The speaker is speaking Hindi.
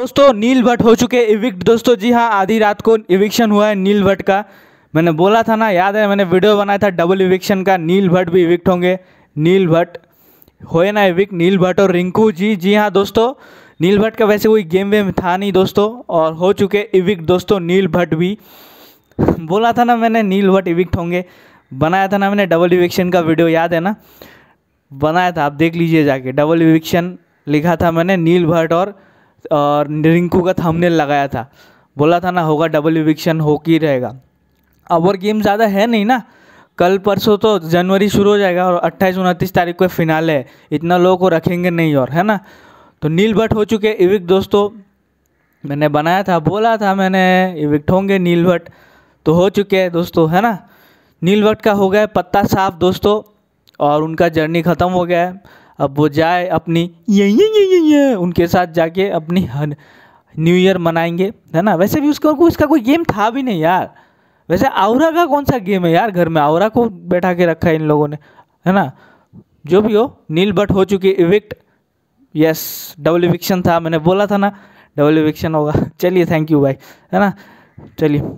दोस्तों नील भट्ट हो चुके इविक्ट दोस्तों जी हाँ आधी रात को इविक्शन हुआ है नील भट्ट का मैंने बोला था ना याद है मैंने वीडियो बनाया था डबल इविक्शन का नील भट्ट भी इविक्ट होंगे नील भट्ट होए ना इविक्ट नील भट्ट और रिंकू जी जी हाँ दोस्तों नील भट्ट का वैसे कोई गेम वेम था नहीं दोस्तों और हो चुके इविक्ट दोस्तों नील भट्ट भी बोला था ना मैंने नील भट्ट इविक्ट होंगे बनाया था ना मैंने डबल इविक्शन का वीडियो याद है ना बनाया था आप देख लीजिए जाके डबल इविक्शन लिखा था मैंने नील भट्ट और और रिंकू का थंबनेल लगाया था बोला था ना होगा डबल इविक्शन हो की रहेगा अब और गेम ज़्यादा है नहीं ना कल परसों तो जनवरी शुरू हो जाएगा और अट्ठाईस उनतीस तारीख को फिनाल है इतना लोगों को रखेंगे नहीं और है ना तो नील भट्ट हो चुके इविक दोस्तों मैंने बनाया था बोला था मैंने इविक्ट होंगे नील भट्ट तो हो चुके हैं दोस्तों है ना नील भट्ट का हो गया पत्ता साफ दोस्तों और उनका जर्नी ख़त्म हो गया है अब वो जाए अपनी ये ये ये ये ये उनके साथ जाके अपनी न्यू ईयर मनाएंगे है ना वैसे भी उसका कोई गेम था भी नहीं यार वैसे आवरा का कौन सा गेम है यार घर में आवरा को बैठा के रखा है इन लोगों ने है ना जो भी हो नील भट्ट हो चुकी इविक्ट यस डबल इविक्शन था मैंने बोला था ना डबल इविक्शन होगा चलिए थैंक यू भाई है ना चलिए